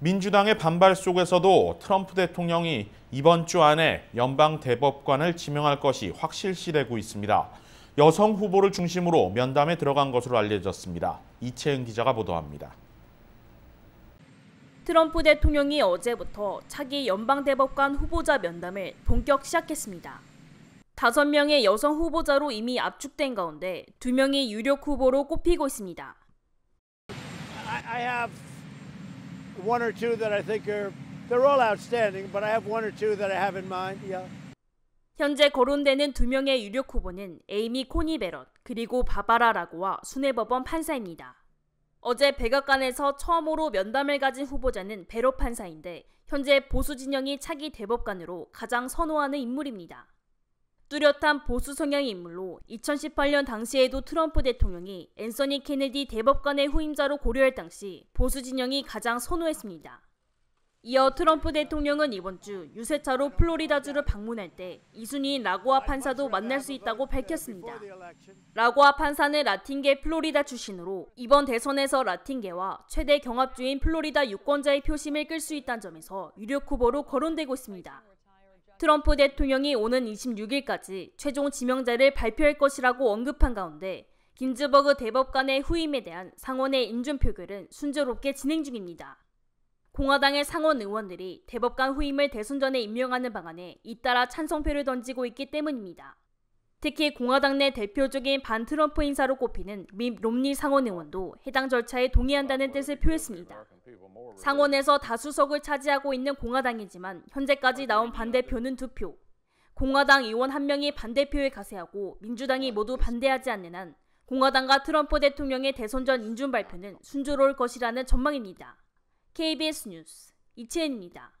민주당의 반발 속에서도 트럼프 대통령이 이번 주 안에 연방 대법관을 지명할 것이 확실시되고 있습니다. 여성 후보를 중심으로 면담에 들어간 것으로 알려졌습니다. 이채은 기자가 보도합니다. 트럼프 대통령이 어제부터 차기 연방 대법관 후보자 면담을 본격 시작했습니다. 다섯 명의 여성 후보자로 이미 압축된 가운데 두 명이 유력 후보로 꼽히고 있습니다. I, I have... one or two that I think are they're all outstanding, but I have one or two that I have in mind. Yeah. 현재 거론되는 두 명의 유력 후보는 에이미 코니 베럿 그리고 바바라 라고와 순회법원 판사입니다. 어제 백악관에서 처음으로 면담을 가진 후보자는 베럿 판사인데 현재 보수 진영이 차기 대법관으로 가장 선호하는 인물입니다. 뚜렷한 보수 성향의 인물로 2018년 당시에도 트럼프 대통령이 앤서니 케네디 대법관의 후임자로 고려할 당시 보수 진영이 가장 선호했습니다. 이어 트럼프 대통령은 이번 주 유세차로 플로리다주를 방문할 때 이순희 라고아 판사도 만날 수 있다고 밝혔습니다. 라고아 판사는 라틴계 플로리다 출신으로 이번 대선에서 라틴계와 최대 경합주인 플로리다 유권자의 표심을 끌 수 있다는 점에서 유력 후보로 거론되고 있습니다. 트럼프 대통령이 오는 26일까지 최종 지명자를 발표할 것이라고 언급한 가운데 긴즈버그 대법관의 후임에 대한 상원의 인준 표결은 순조롭게 진행 중입니다. 공화당의 상원 의원들이 대법관 후임을 대선전에 임명하는 방안에 잇따라 찬성표를 던지고 있기 때문입니다. 특히 공화당 내 대표적인 반 트럼프 인사로 꼽히는 미 롬니 상원 의원도 해당 절차에 동의한다는 뜻을 표했습니다. 상원에서 다수석을 차지하고 있는 공화당이지만 현재까지 나온 반대표는 두 표. 공화당 의원 한 명이 반대표에 가세하고 민주당이 모두 반대하지 않는 한 공화당과 트럼프 대통령의 대선 전 인준 발표는 순조로울 것이라는 전망입니다. KBS 뉴스 이채은입니다.